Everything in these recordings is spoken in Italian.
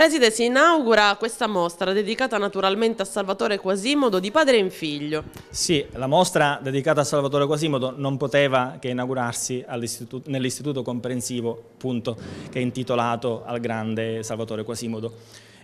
Preside si inaugura questa mostra dedicata naturalmente a Salvatore Quasimodo di padre in figlio. Sì, la mostra dedicata a Salvatore Quasimodo non poteva che inaugurarsi nell'istituto comprensivo, appunto, che è intitolato al grande Salvatore Quasimodo.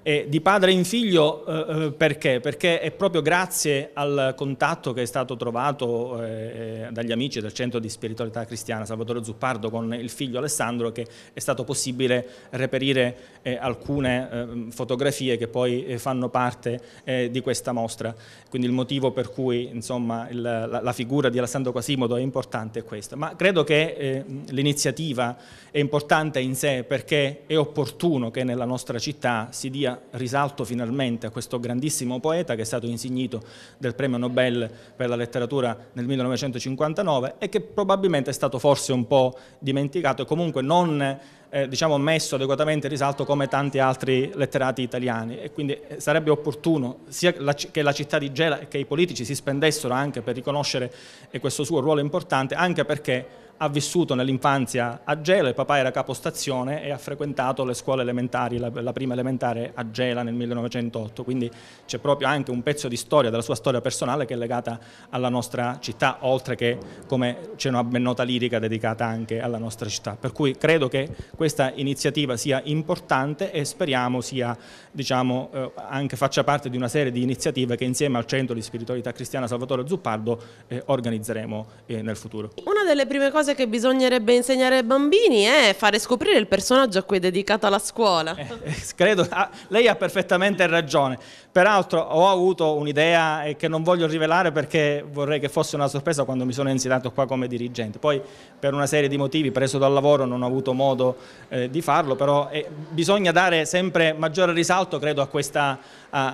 E di padre in figlio eh, eh, perché? Perché è proprio grazie al contatto che è stato trovato eh, dagli amici del centro di spiritualità cristiana Salvatore Zuppardo con il figlio Alessandro che è stato possibile reperire eh, alcune eh, fotografie che poi eh, fanno parte eh, di questa mostra. Quindi il motivo per cui insomma, il, la, la, figura di Alessandro Quasimodo è importante è questa. Ma credo che ehm, l'iniziativa è importante in sé perché è opportuno che nella nostra città si dia risalto finalmente a questo grandissimo poeta che è stato insignito del premio Nobel per la letteratura nel 1959 e che probabilmente è stato forse un po' dimenticato e comunque non eh, diciamo messo adeguatamente in risalto come tanti altri letterati italiani e quindi eh, sarebbe opportuno sia la, che la città di Gela e che i politici si spendessero anche per riconoscere questo suo ruolo importante anche perché ha vissuto nell'infanzia a Gela, il papà era capostazione e ha frequentato le scuole elementari, la, la prima elementare a Gela nel 1908, quindi c'è proprio anche un pezzo di storia, della sua storia personale che è legata alla nostra città, oltre che come c'è una ben nota lirica dedicata anche alla nostra città. Per cui credo che questa iniziativa sia importante e speriamo sia, diciamo, eh, anche faccia parte di una serie di iniziative che insieme al Centro di Spiritualità Cristiana Salvatore Zuppardo eh, organizzeremo eh, nel futuro. Una delle prime cose cosa che bisognerebbe insegnare ai bambini è fare scoprire il personaggio a cui è dedicata la scuola. Eh, eh credo, ah, lei ha perfettamente ragione. Peraltro ho avuto un'idea eh, che non voglio rivelare perché vorrei che fosse una sorpresa quando mi sono insediato qua come dirigente. Poi per una serie di motivi, preso dal lavoro, non ho avuto modo eh, di farlo, però eh, bisogna dare sempre maggiore risalto, credo, a, questa, a,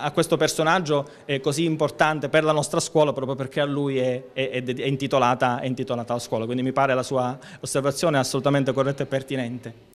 a, a questo personaggio così importante per la nostra scuola, proprio perché a lui è, è, è, intitolata, è intitolata la scuola scuola, quindi mi pare la sua osservazione assolutamente corretta e pertinente.